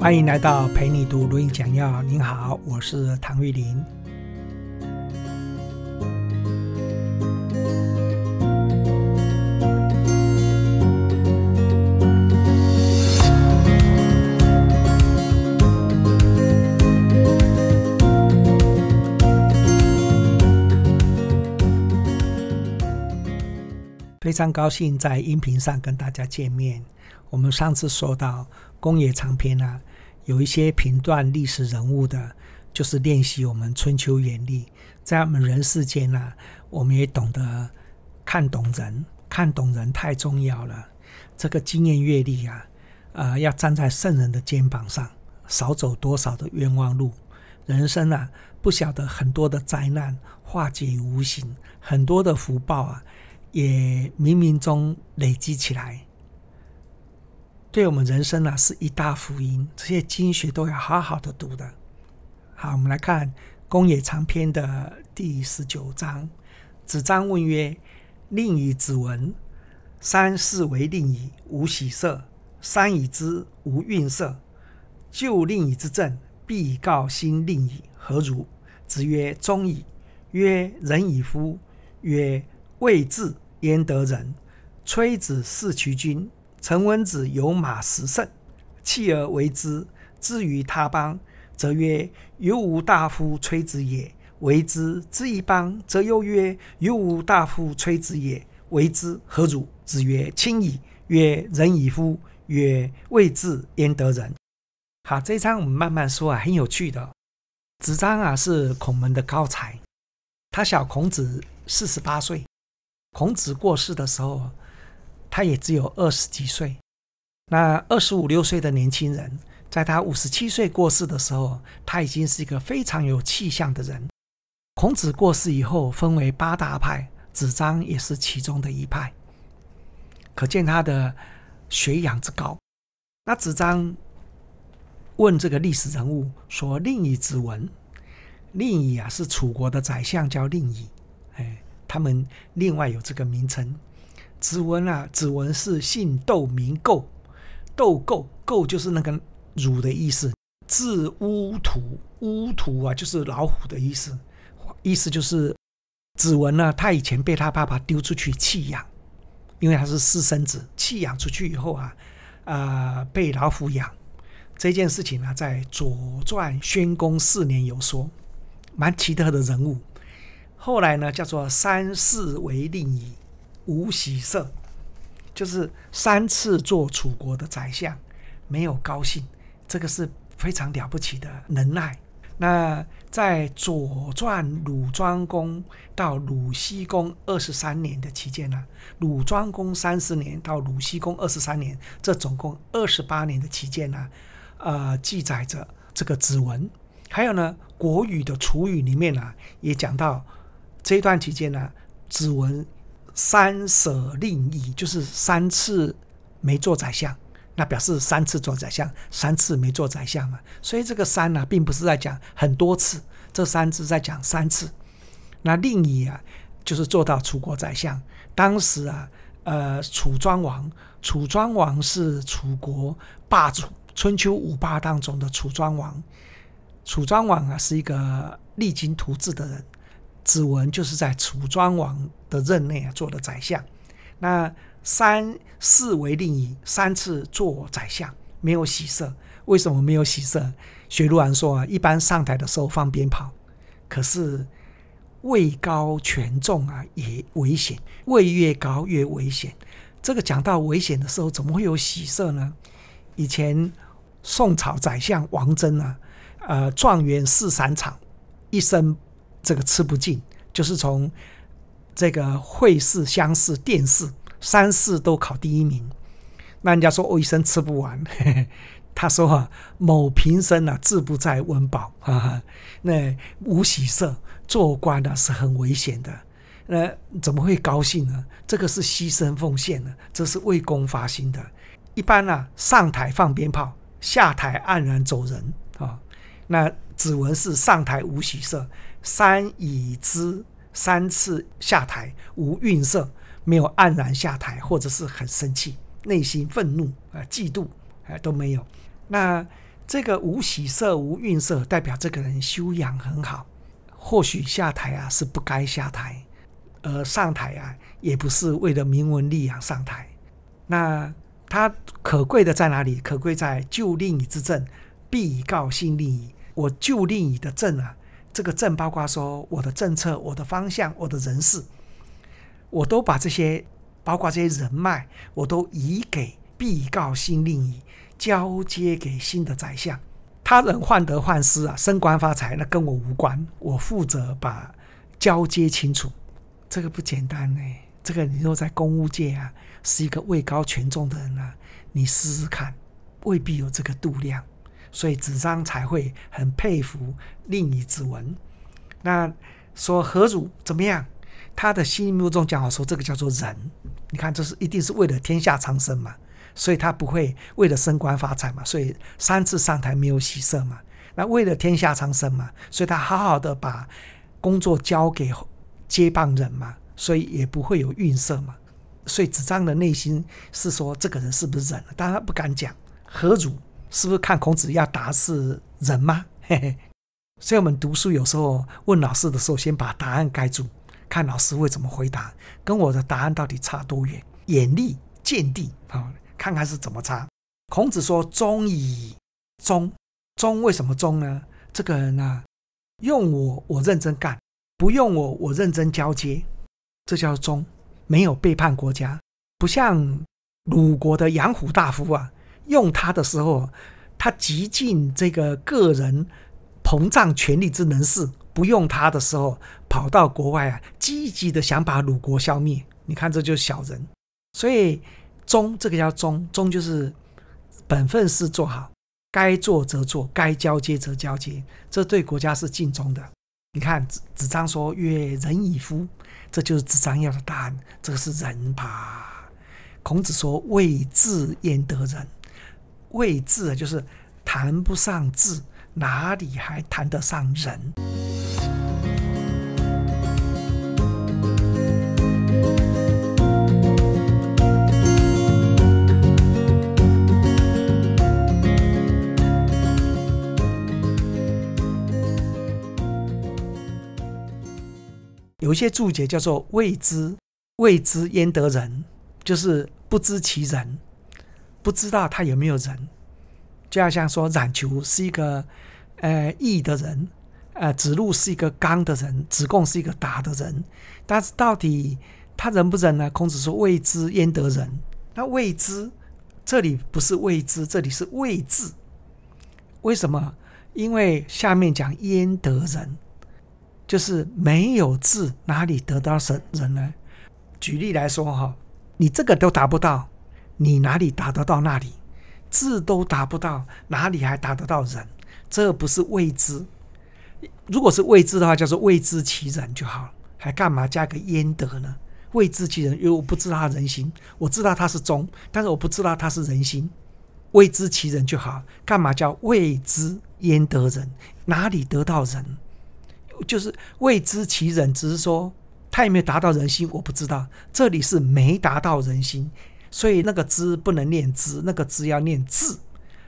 欢迎来到陪你读《论语》讲要。您好，我是唐玉林。非常高兴在音频上跟大家见面。我们上次说到。公野长篇啊，有一些评断历史人物的，就是练习我们春秋眼力，在我们人世间呢，我们也懂得看懂人，看懂人太重要了。这个经验阅历啊，呃，要站在圣人的肩膀上，少走多少的冤枉路。人生啊，不晓得很多的灾难化解无形，很多的福报啊，也冥冥中累积起来。对我们人生啊，是一大福音。这些经学都要好好的读的。好，我们来看《公冶长篇》的第十九章。子张问曰：“令以子文，三世为令矣，无喜色；三以之，无愠色。就令以之政，必以告新令矣，何如？”子曰：“忠矣。”曰：“仁以夫。”曰：“未至，焉得仁？”崔子弑其君。陈文子有马十胜，弃而为之；至于他邦，则曰：“犹吾大夫崔子也，为之。”至一邦，则又曰：“犹吾大夫崔子也，为之。”何如？子曰：“亲矣。”曰：“仁矣乎？”曰：“未至，焉得仁？”好，这一章我们慢慢说啊，很有趣的。子张啊，是孔门的高才，他小孔子四十八岁。孔子过世的时候。他也只有二十几岁，那二十五六岁的年轻人，在他五十七岁过世的时候，他已经是一个非常有气象的人。孔子过世以后，分为八大派，子张也是其中的一派，可见他的学养之高。那子张问这个历史人物说：“另一子文，另一啊是楚国的宰相叫令尹，哎，他们另外有这个名称。”子文啊，子文是姓窦名构，窦构构就是那个乳的意思。字乌土，乌土啊，就是老虎的意思，意思就是子文呢，他以前被他爸爸丢出去弃养，因为他是私生子，弃养出去以后啊，呃，被老虎养。这件事情呢，在《左传》宣公四年有说，蛮奇特的人物。后来呢，叫做三世为令尹。无喜色，就是三次做楚国的宰相，没有高兴，这个是非常了不起的能耐。那在《左传》鲁庄公到鲁西公二十三年的期间呢，鲁庄公三十年到鲁西公二十三年，这总共二十八年的期间呢，呃，记载着这个子文。还有呢，《国语》的楚语里面呢，也讲到这段期间呢，子文。三舍令尹就是三次没做宰相，那表示三次做宰相，三次没做宰相嘛。所以这个三呢，并不是在讲很多次，这三次在讲三次。那令尹啊，就是做到楚国宰相。当时啊，呃，楚庄王，楚庄王是楚国霸主，春秋五霸当中的楚庄王。楚庄王啊，是一个励精图治的人。子文就是在楚庄王的任内啊做的宰相，那三四为令尹，三次做宰相没有喜色，为什么没有喜色？薛如兰说啊，一般上台的时候放鞭炮，可是位高权重啊也危险，位越高越危险。这个讲到危险的时候，怎么会有喜色呢？以前宋朝宰相王曾啊，呃，状元四三场，一生。这个吃不尽，就是从这个会试、乡试、殿试三试都考第一名，那人家说我一生吃不完，他说啊，某平生啊志不在温饱啊，那无喜色，做官呢是很危险的，那怎么会高兴呢？这个是牺牲奉献呢，这是为公发心的，一般呢上台放鞭炮，下台黯然走人啊，那。指纹是上台无喜色，三已知三次下台无愠色，没有黯然下台，或者是很生气、内心愤怒、啊嫉妒，呃、都没有。那这个无喜色、无愠色，代表这个人修养很好。或许下台啊是不该下台，呃上台啊也不是为了名闻利养上台。那他可贵的在哪里？可贵在救令以之政，必告信令矣。我就令你的政啊，这个政包括说我的政策、我的方向、我的人事，我都把这些，包括这些人脉，我都移给必告新令尹，交接给新的宰相。他人患得患失啊，升官发财，那跟我无关。我负责把交接清楚，这个不简单呢。这个你若在公务界啊，是一个位高权重的人啊，你试试看，未必有这个度量。所以子张才会很佩服另一子文。那说何汝怎么样？他的心目中讲好说这个叫做仁。你看这是一定是为了天下苍生嘛，所以他不会为了升官发财嘛，所以三次上台没有喜色嘛。那为了天下苍生嘛，所以他好好的把工作交给接棒人嘛，所以也不会有运色嘛。所以子张的内心是说这个人是不是了？但他不敢讲何如。是不是看孔子要答是人吗？嘿嘿，所以我们读书有时候问老师的时候，先把答案盖住，看老师会怎么回答，跟我的答案到底差多远？眼力见地啊，看看是怎么差。孔子说：“忠以忠，忠为什么忠呢？这个人啊，用我我认真干，不用我我认真交接，这叫忠，没有背叛国家。不像鲁国的阳虎大夫啊。”用他的时候，他极尽这个个人膨胀权力之能事；不用他的时候，跑到国外啊，积极的想把鲁国消灭。你看，这就是小人。所以忠，这个叫忠，忠就是本分事做好，该做则做，该交接则交接，这对国家是尽忠的。你看，子子张说：“曰仁以夫！”这就是子张要的答案。这个是仁吧？孔子说：“未智焉得仁？”未置，就是谈不上智，哪里还谈得上人？有一些注解叫做“未知，未知焉得人”，就是不知其人。不知道他有没有人，就好像说冉求是一个呃义的人，呃子路是一个刚的人，子贡是一个达的人，但是到底他仁不仁呢？孔子说未知焉得仁？那未知，这里不是未知，这里是未知。为什么？因为下面讲焉得仁，就是没有智，哪里得到仁人呢？举例来说哈，你这个都达不到。你哪里达得到那里，字都达不到，哪里还达得到人？这不是未知。如果是未知的话，叫做未知其人就好，还干嘛加个焉得呢？未知其人，因为我不知道他人心，我知道他是忠，但是我不知道他是人心。未知其人就好，干嘛叫未知焉得人？哪里得到人？就是未知其人，只是说他有没有达到人心，我不知道，这里是没达到人心。所以那个“知”不能念“知”，那个“知”要念“智”。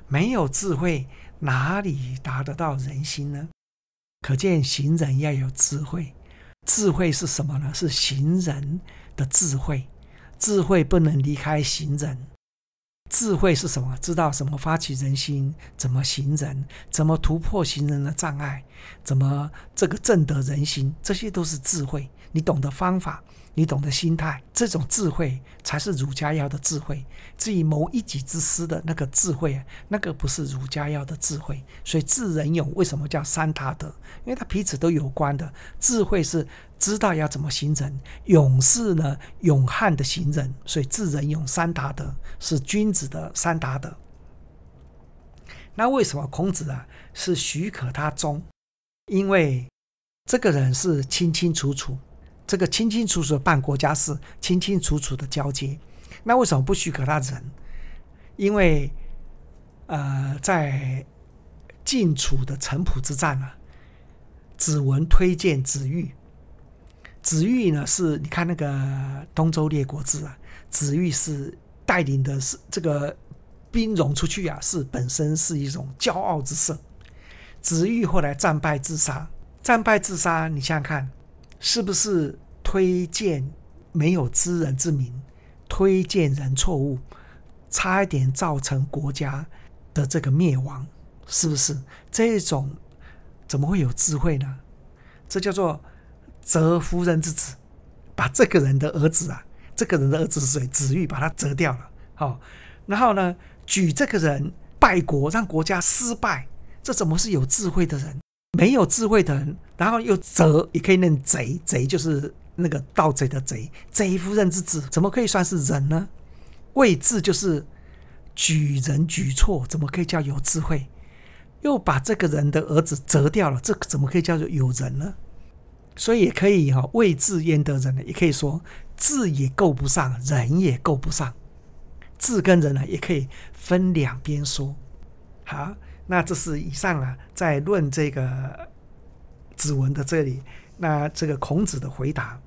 没有智慧，哪里达得到人心呢？可见行人要有智慧。智慧是什么呢？是行人的智慧。智慧不能离开行人。智慧是什么？知道什么发起人心，怎么行人，怎么突破行人的障碍。怎么这个正得人心，这些都是智慧。你懂得方法，你懂得心态，这种智慧才是儒家要的智慧。至于谋一己之私的那个智慧那个不是儒家要的智慧。所以智仁勇为什么叫三达德？因为他彼此都有关的。智慧是知道要怎么形成，勇士呢勇悍的行人。所以智仁勇三达德是君子的三达德。那为什么孔子啊是许可他忠？因为这个人是清清楚楚，这个清清楚楚办国家事，清清楚楚的交接，那为什么不许可他人？因为，呃，在晋楚的城濮之战啊，子文推荐子玉，子玉呢是你看那个东周列国志啊，子玉是带领的是这个兵戎出去啊，是本身是一种骄傲之色。子玉后来战败自杀，战败自杀，你想想看，是不是推荐没有知人之明，推荐人错误，差一点造成国家的这个灭亡，是不是？这种怎么会有智慧呢？这叫做择夫人之子，把这个人的儿子啊，这个人的儿子是谁？子玉把他择掉了，好，然后呢，举这个人败国，让国家失败。这怎么是有智慧的人？没有智慧的人，然后又折，也可以念贼，贼就是那个盗贼的贼。贼夫副认知字，怎么可以算是人呢？未字就是举人举错，怎么可以叫有智慧？又把这个人的儿子折掉了，这怎么可以叫做有人呢？所以也可以哈，未字焉得人呢？也可以说字也够不上，人也够不上。字跟人呢，也可以分两边说，好。那这是以上啊，在论这个子文的这里，那这个孔子的回答。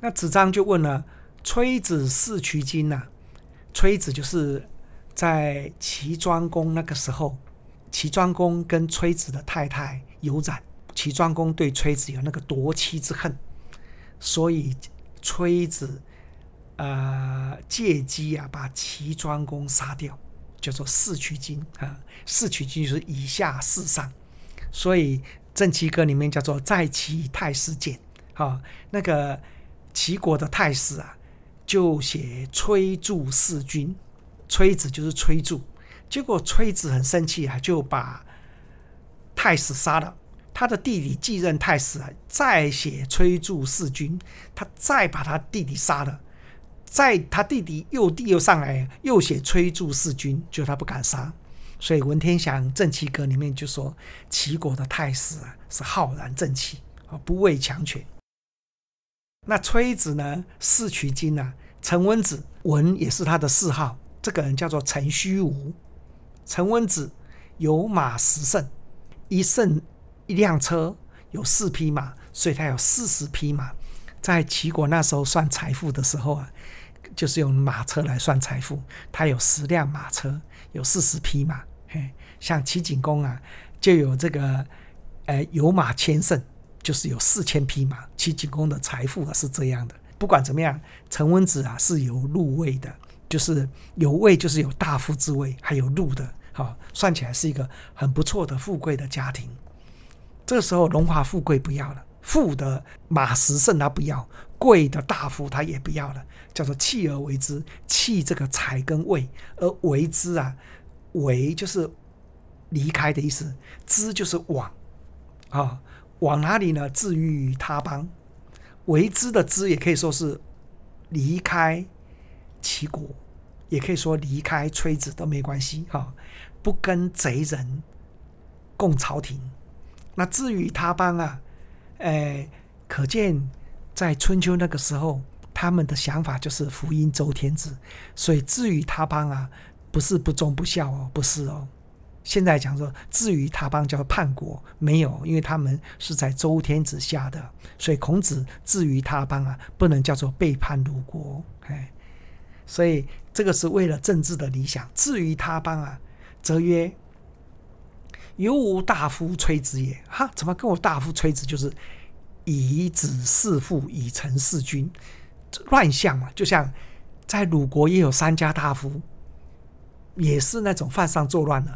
那子张就问了：“崔子是渠经呐？”崔子就是。在齐庄公那个时候，齐庄公跟崔子的太太有染，齐庄公对崔子有那个夺妻之恨，所以崔子呃借机啊把齐庄公杀掉，叫做弑金啊，弑君就是以下弑上，所以正妻歌里面叫做在齐太师见，啊，那个齐国的太师啊就写崔杼弑君。崔子就是崔杼，结果崔子很生气啊，就把太史杀了。他的弟弟继任太史，啊，再写崔杼弑君，他再把他弟弟杀了。再他弟弟又弟又上来，又写崔杼弑君，就他不敢杀。所以文天祥《正气歌》里面就说：齐国的太史啊，是浩然正气啊，不畏强权。那崔子呢？弑曲金呐。陈文子文也是他的谥号。这个人叫做陈虚无，陈文子有马十胜，一胜一辆车有四匹马，所以他有四十匹马。在齐国那时候算财富的时候啊，就是用马车来算财富。他有十辆马车，有四十匹马。嘿，像齐景公啊，就有这个呃有马千乘，就是有四千匹马。齐景公的财富啊是这样的。不管怎么样，陈文子啊是有入位的。就是有位，就是有大夫之位，还有禄的，哦，算起来是一个很不错的富贵的家庭。这个时候，荣华富贵不要了，富的马时胜他不要，贵的大夫他也不要了，叫做弃而为之，弃这个财跟位而为之啊。为就是离开的意思，之就是往啊，往哪里呢？至于他邦，为之的之也可以说是离开。齐国，也可以说离开崔子都没关系哈。不跟贼人共朝廷，那至于他邦啊，哎，可见在春秋那个时候，他们的想法就是福音周天子，所以至于他邦啊，不是不忠不孝哦，不是哦。现在讲说至于他邦叫叛国，没有，因为他们是在周天子下的，所以孔子至于他邦啊，不能叫做背叛鲁国，哎。所以这个是为了政治的理想。至于他邦啊，则曰：“犹无大夫崔子也。”哈，怎么跟我大夫崔子就是以子弑父，以臣弑君，乱象嘛？就像在鲁国也有三家大夫，也是那种犯上作乱的；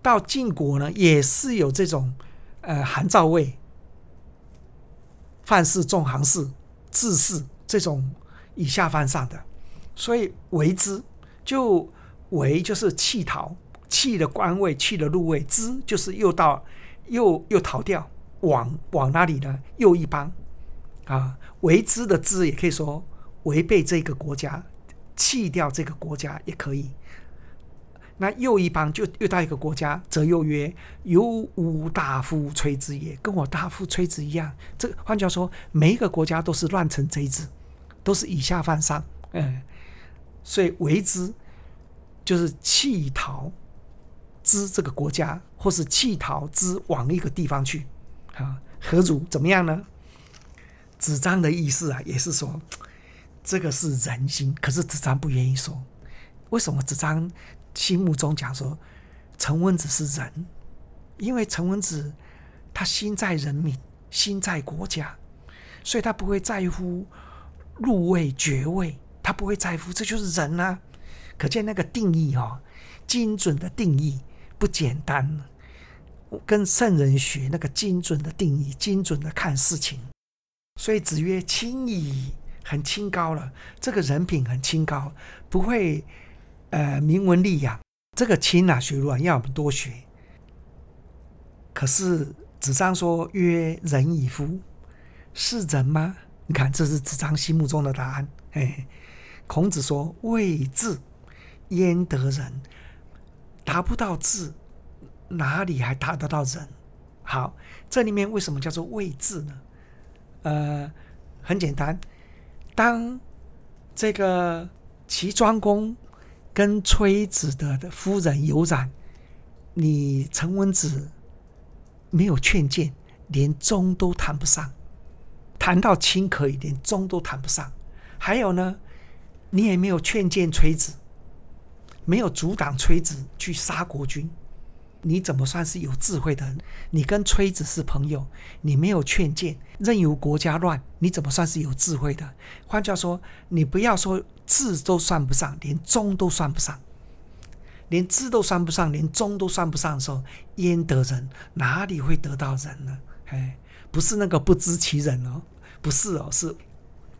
到晋国呢，也是有这种呃韩赵魏范氏、纵行氏、智氏这种以下犯上的。所以为之，就为就是弃逃，弃的官位，弃的禄位；之就是又到，又又逃掉，往往那里呢？又一帮，啊，为之的之也可以说违背这个国家，弃掉这个国家也可以。那又一帮就又到一个国家，则又曰：“有吾大夫崔之也，跟我大夫崔之一样。”这换句话说，每一个国家都是乱臣贼子，都是以下犯上，嗯。所以为之，就是弃逃之这个国家，或是弃逃之往一个地方去，啊，何如怎么样呢？子张的意思啊，也是说这个是人心，可是子张不愿意说。为什么子张心目中讲说陈文子是仁？因为陈文子他心在人民，心在国家，所以他不会在乎入位爵位。他不会在乎，这就是人啊！可见那个定义哦，精准的定义不简单。跟圣人学那个精准的定义，精准的看事情。所以子曰：“轻矣，很清高了。”这个人品很清高，不会呃名文利养。这个“轻啊，学要我们多学。可是子张说：“曰仁以夫，是人吗？”你看，这是子张心目中的答案。嘿，孔子说：“未至，焉得人？达不到字，哪里还达得到人？好，这里面为什么叫做未至呢？呃，很简单，当这个齐庄公跟崔子的夫人有染，你陈文子没有劝谏，连忠都谈不上；谈到亲可以，连忠都谈不上。还有呢？”你也没有劝谏崔子，没有阻挡崔子去杀国君，你怎么算是有智慧的人？你跟崔子是朋友，你没有劝谏，任由国家乱，你怎么算是有智慧的？换句话说，你不要说智都算不上，连忠都算不上，连智都算不上，连忠都算不上的时候，焉得人？哪里会得到人呢？哎，不是那个不知其人哦，不是哦，是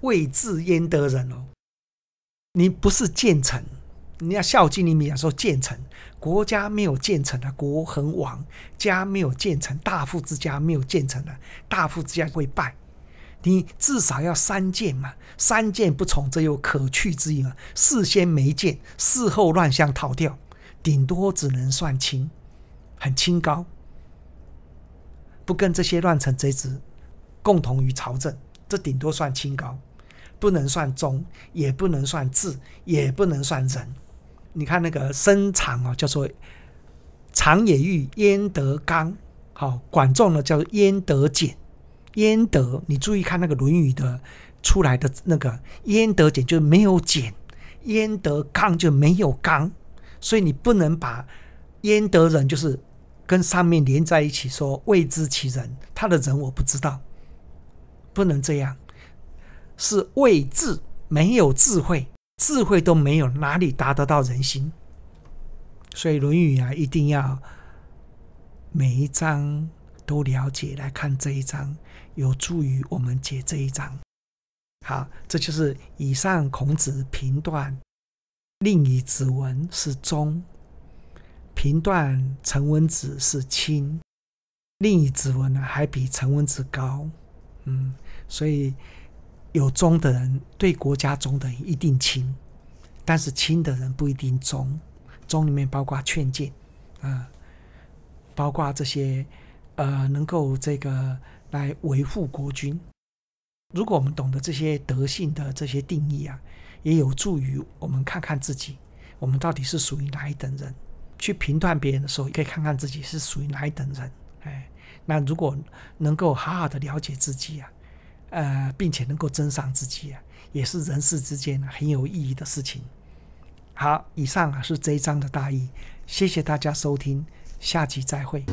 未智焉得人哦。你不是建成，你要孝敬你面说建成，国家没有建成的，国恒亡；家没有建成，大富之家没有建成的，大富之家会败。你至少要三件嘛，三件不从，则有可去之意嘛。事先没见，事后乱象逃掉，顶多只能算清，很清高，不跟这些乱臣贼子共同于朝政，这顶多算清高。不能算中，也不能算智，也不能算人。你看那个生长哦，叫做“长也欲焉得刚”好，管仲呢叫“焉得俭”？焉得？你注意看那个《论语》的出来的那个“焉得俭”，就没有俭；“焉得刚”，就没有刚。所以你不能把“焉得人就是跟上面连在一起说“未知其人”，他的人我不知道，不能这样。是未智，没有智慧，智慧都没有，哪里达得到人心？所以《论语》啊，一定要每一章都了解来看这一章，有助于我们解这一章。好，这就是以上孔子评断。另一子文是忠，评断陈文子是亲，另一子文呢还比陈文子高。嗯，所以。有忠的人，对国家忠的人一定亲，但是亲的人不一定忠。忠里面包括劝谏，啊，包括这些，呃，能够这个来维护国君。如果我们懂得这些德性的这些定义啊，也有助于我们看看自己，我们到底是属于哪一等人。去评断别人的时候，也可以看看自己是属于哪一等人。哎，那如果能够好好的了解自己啊。呃，并且能够增上自己，也是人世之间很有意义的事情。好，以上啊是这一章的大意，谢谢大家收听，下集再会。